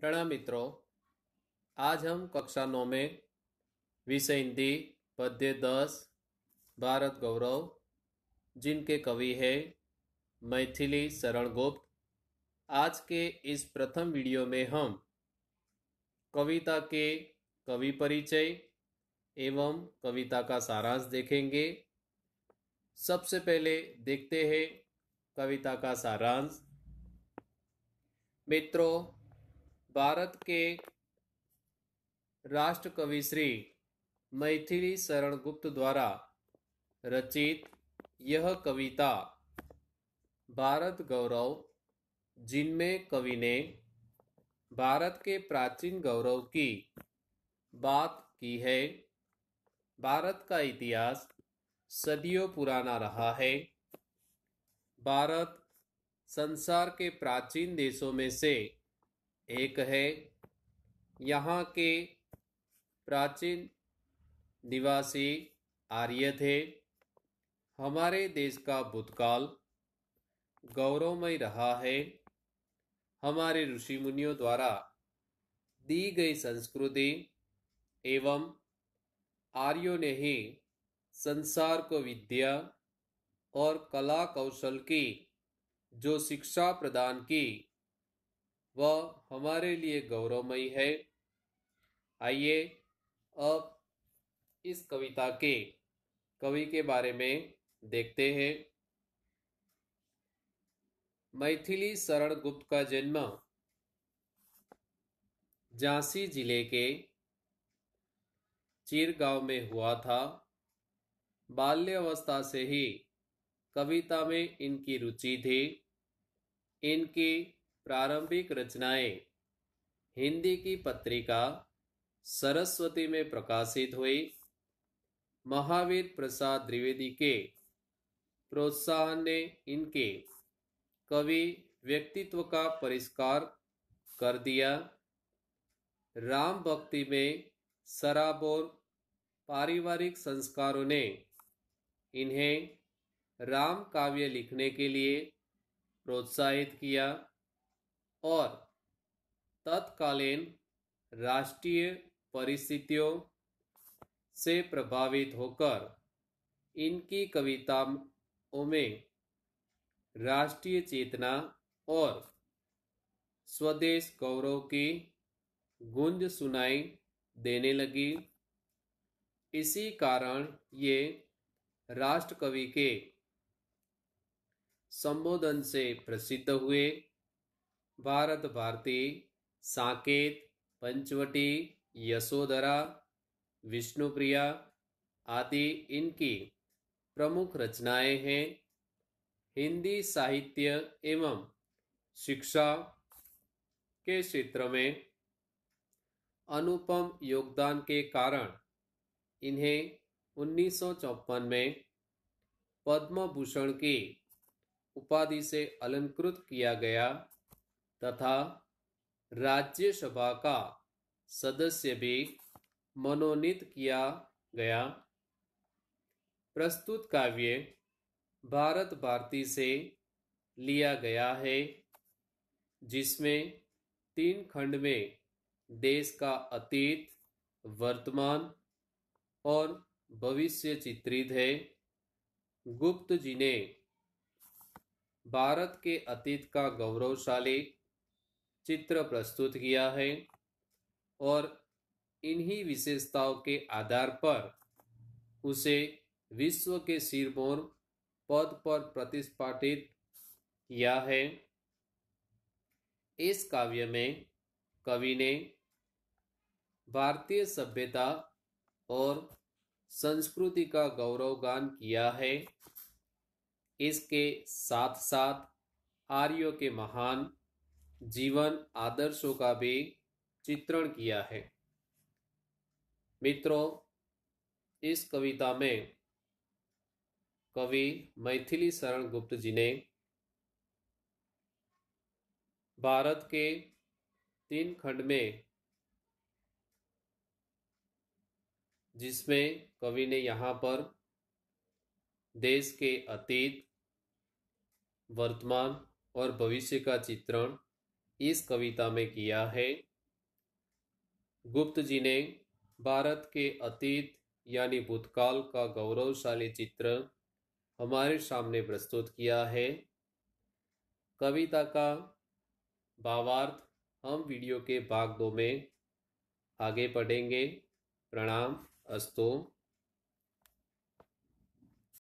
प्रणाम मित्रों आज हम कक्षा नौ में विषय हिंदी पद्य दस भारत गौरव जिनके कवि है मैथिली शरण गुप्त आज के इस प्रथम वीडियो में हम कविता के कवि परिचय एवं कविता का सारांश देखेंगे सबसे पहले देखते हैं कविता का सारांश मित्रों भारत के राष्ट्र कवि श्री मैथिली शरण गुप्त द्वारा रचित यह कविता भारत गौरव जिनमें कवि ने भारत के प्राचीन गौरव की बात की है भारत का इतिहास सदियों पुराना रहा है भारत संसार के प्राचीन देशों में से एक है यहाँ के प्राचीन निवासी आर्य थे हमारे देश का भूतकाल गौरवमय रहा है हमारे ऋषि मुनियों द्वारा दी गई संस्कृति एवं आर्यों ने ही संसार को विद्या और कला कौशल की जो शिक्षा प्रदान की वह हमारे लिए गौरवमयी है आइए अब इस कविता के कवि के बारे में देखते हैं मैथिली शरण गुप्त का जन्म झांसी जिले के चीर गांव में हुआ था बाल्यावस्था से ही कविता में इनकी रुचि थी इनकी प्रारंभिक रचनाएं हिंदी की पत्रिका सरस्वती में प्रकाशित हुई महावीर प्रसाद द्विवेदी के प्रोत्साहन ने इनके कवि व्यक्तित्व का परिष्कार कर दिया राम भक्ति में सराबोर पारिवारिक संस्कारों ने इन्हें राम काव्य लिखने के लिए प्रोत्साहित किया और तत्कालीन राष्ट्रीय परिस्थितियों से प्रभावित होकर इनकी कविताओं में राष्ट्रीय चेतना और स्वदेश गौरव की गूंज सुनाई देने लगी इसी कारण ये राष्ट्रकवि के संबोधन से प्रसिद्ध हुए भारत भारती साकेत पंचवटी यशोधरा विष्णुप्रिया आदि इनकी प्रमुख रचनाएं हैं हिंदी साहित्य एवं शिक्षा के क्षेत्र में अनुपम योगदान के कारण इन्हें उन्नीस में पद्म भूषण की उपाधि से अलंकृत किया गया तथा राज्यसभा का सदस्य भी मनोनीत किया गया प्रस्तुत काव्य भारत भारती से लिया गया है जिसमें तीन खंड में देश का अतीत वर्तमान और भविष्य चित्रित है गुप्त जी ने भारत के अतीत का गौरवशाली चित्र प्रस्तुत किया है और इन्हीं विशेषताओं के आधार पर उसे विश्व के सिरमौर पद पर प्रतिष्ठापित किया है इस काव्य में कवि ने भारतीय सभ्यता और संस्कृति का गौरवगान किया है इसके साथ साथ आर्यों के महान जीवन आदर्शों का भी चित्रण किया है मित्रों इस कविता में कवि मैथिली शरण गुप्त जी ने भारत के तीन खंड में जिसमें कवि ने यहाँ पर देश के अतीत वर्तमान और भविष्य का चित्रण इस कविता में किया है गुप्त जी ने भारत के अतीत यानी भूतकाल का गौरवशाली चित्र हमारे सामने प्रस्तुत किया है कविता का भावार्थ हम वीडियो के भाग दो में आगे पढ़ेंगे प्रणाम अस्तु